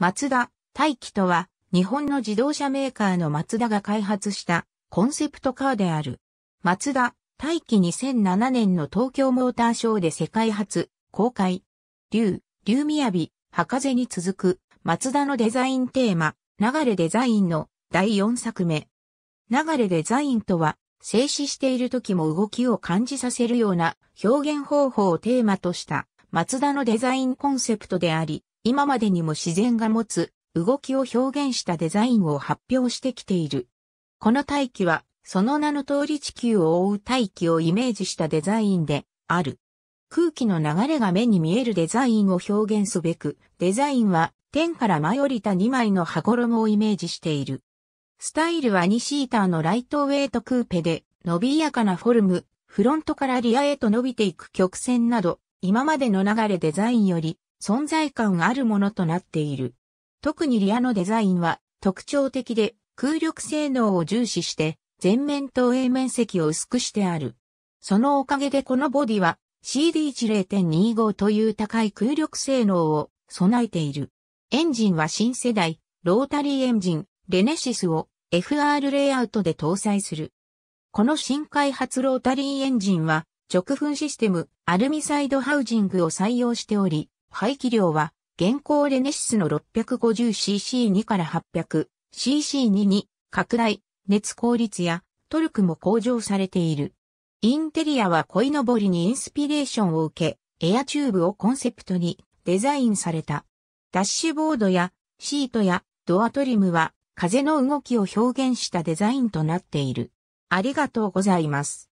マツダ、大輝とは、日本の自動車メーカーのマツダが開発したコンセプトカーである。マツダ、大輝2007年の東京モーターショーで世界初、公開。竜、竜宮美、博士に続く、マツダのデザインテーマ、流れデザインの第4作目。流れデザインとは、静止している時も動きを感じさせるような表現方法をテーマとした、マツダのデザインコンセプトであり、今までにも自然が持つ動きを表現したデザインを発表してきている。この大気は、その名の通り地球を覆う大気をイメージしたデザインである。空気の流れが目に見えるデザインを表現すべく、デザインは天から舞い降りた2枚の羽衣をイメージしている。スタイルは2シーターのライトウェイトクーペで、伸びやかなフォルム、フロントからリアへと伸びていく曲線など、今までの流れデザインより存在感あるものとなっている。特にリアのデザインは特徴的で空力性能を重視して前面投影面積を薄くしてある。そのおかげでこのボディは CD10.25 という高い空力性能を備えている。エンジンは新世代、ロータリーエンジン、レネシスを FR レイアウトで搭載する。この新開発ロータリーエンジンは直噴システム、アルミサイドハウジングを採用しており、排気量は、現行レネシスの 650cc2 から 800cc2 に拡大、熱効率やトルクも向上されている。インテリアは鯉のぼりにインスピレーションを受け、エアチューブをコンセプトにデザインされた。ダッシュボードやシートやドアトリムは風の動きを表現したデザインとなっている。ありがとうございます。